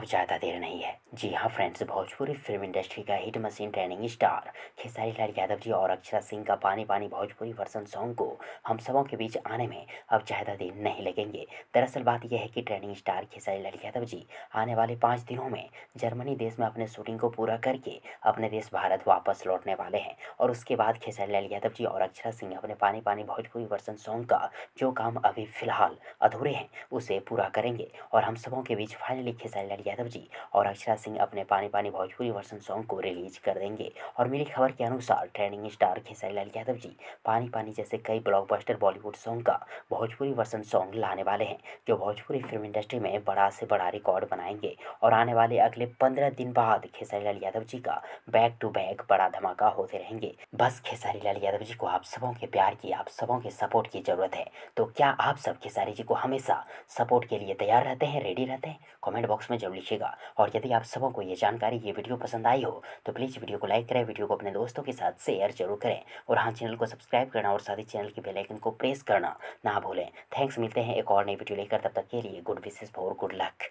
अब ज़्यादा देर नहीं है जी हाँ फ्रेंड्स भोजपुरी फिल्म इंडस्ट्री का hit machine trending star Khesari Lal Yadav ji और अक्षरा सिंह का पानी पानी भोजपुरी वर्सन सॉन्ग को हम सबों के बीच आने में अब ज़्यादा दिन नहीं लगेंगे दरअसल बात यह है कि ट्रेनिंग स्टार खेसारी लाल यादव जी आने वाले पाँच दिनों में जर्मनी देश में अपने शूटिंग को पूरा करके अपने देश भारत वापस लौटने वाले हैं और उसके बाद खेसारी लाल यादव जी और अक्षरा सिंह अपने पानी पानी भोजपुरी वर्सन सॉन्ग का जो काम अभी फिलहाल अधूरे हैं उसे पूरा करेंगे और हम सबों के बीच फाइनली खेसारी लाल यादव जी और अक्षरा सिंह अपने पानी पानी भोजपुरी वर्सन सॉन्ग को रिलीज कर देंगे और मिली खबर के अनुसार ट्रेंडिंग स्टार खेसारी लाल यादव जी पानी पानी जैसे कई ब्लॉकबस्टर बॉलीवुड सॉन्ग का भोजपुरी वर्सन सॉन्ग लाने वाले हैं जो भोजपुरी फिल्म इंडस्ट्री में बड़ा से बड़ा रिकॉर्ड बनाएंगे और आने वाले अगले पंद्रह दिन बाद खेसारी लाल यादव जी का बैक टू बैक बड़ा धमाका होते रहेंगे बस खेसारी लाल यादव जी को आप सबों के प्यार की आप सबों के सपोर्ट की जरूरत है तो क्या आप सब खेसारी जी को हमेशा सपोर्ट के लिए तैयार रहते हैं रेडी रहते हैं कॉमेंट बॉक्स में जरूर जरूर लिखिएगा और यदि आप सबों को ये जानकारी ये वीडियो पसंद आई हो तो प्लीज़ वीडियो को लाइक करें वीडियो को अपने दोस्तों के साथ शेयर जरूर करें और हाँ चैनल को सब्सक्राइब करना और साथ ही चैनल के बेलाइकन को प्रेस करना ना भूलें थैंक्स मिलते हैं एक और नई वीडियो लेकर तब तक के लिए good wishes for good luck